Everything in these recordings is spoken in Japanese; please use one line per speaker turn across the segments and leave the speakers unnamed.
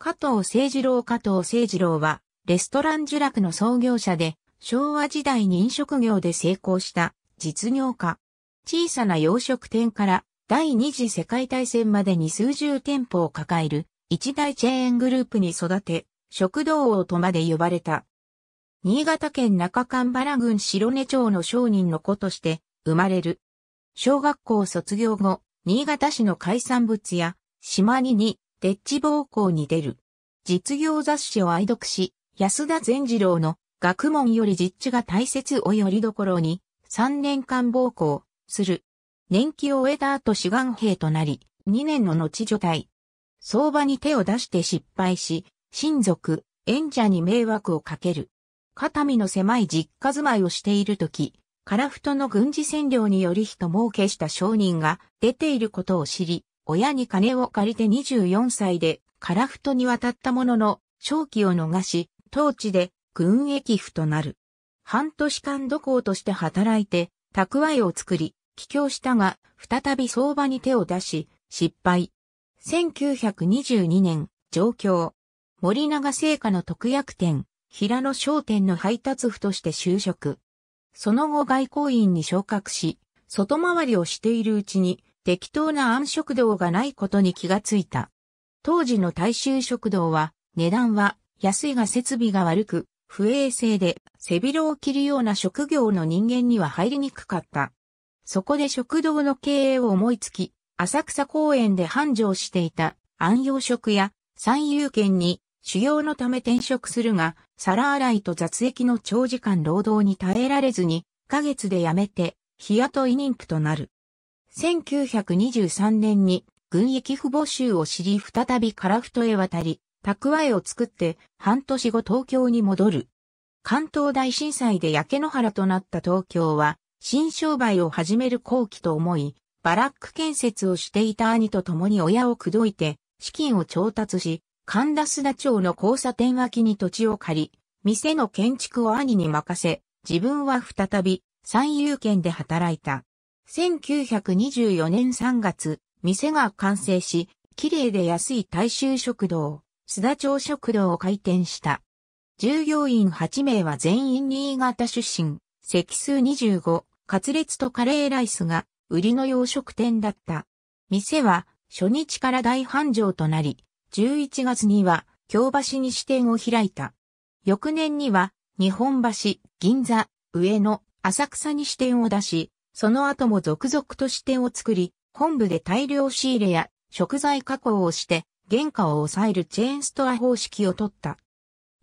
加藤誠二郎加藤誠二郎は、レストラン受楽の創業者で、昭和時代に飲食業で成功した実業家。小さな洋食店から第二次世界大戦までに数十店舗を抱える一大チェーングループに育て、食堂王とまで呼ばれた。新潟県中間原郡白根町の商人の子として生まれる。小学校卒業後、新潟市の海産物や島ににデッチ暴行に出る。実業雑誌を愛読し、安田善次郎の学問より実地が大切をよりどころに3年間暴行する。年季を終えた後志願兵となり、2年の後除隊。相場に手を出して失敗し、親族、演者に迷惑をかける。肩身の狭い実家住まいをしているとき、フトの軍事占領により人儲けした商人が出ていることを知り、親に金を借りて24歳でカラフトに渡ったものの、正気を逃し、当地で軍役夫となる。半年間土工として働いて、蓄えを作り、帰郷したが、再び相場に手を出し、失敗。1922年、上京。森永製菓の特約店、平野商店の配達夫として就職。その後外交員に昇格し、外回りをしているうちに適当な暗食堂がないことに気がついた。当時の大衆食堂は、値段は安いが設備が悪く、不衛生で背広を着るような職業の人間には入りにくかった。そこで食堂の経営を思いつき、浅草公園で繁盛していた暗養食や三遊圏に修行のため転職するが、皿洗いと雑益の長時間労働に耐えられずに、ヶ月で辞めて、日雇い妊婦となる。1923年に軍役不募集を知り再び樺太へ渡り、蓄えを作って半年後東京に戻る。関東大震災で焼け野原となった東京は、新商売を始める後期と思い、バラック建設をしていた兄と共に親を口説いて、資金を調達し、神田須田町の交差点脇に土地を借り、店の建築を兄に任せ、自分は再び、三遊圏で働いた。1924年3月、店が完成し、綺麗で安い大衆食堂、須田町食堂を開店した。従業員8名は全員新潟出身、席数25、カツレツとカレーライスが売りの洋食店だった。店は初日から大繁盛となり、11月には京橋に支店を開いた。翌年には日本橋、銀座、上野、浅草に支店を出し、その後も続々と支店を作り、本部で大量仕入れや食材加工をして、原価を抑えるチェーンストア方式を取った。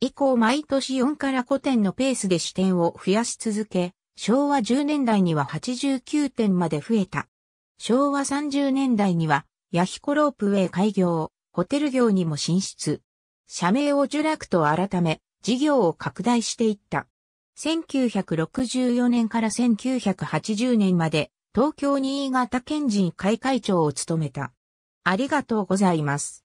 以降毎年4から5店のペースで支店を増やし続け、昭和10年代には89店まで増えた。昭和30年代には、ヤヒコロープウェイ開業、ホテル業にも進出。社名をジュラクと改め、事業を拡大していった。1964年から1980年まで東京新潟県人会会長を務めた。ありがとうございます。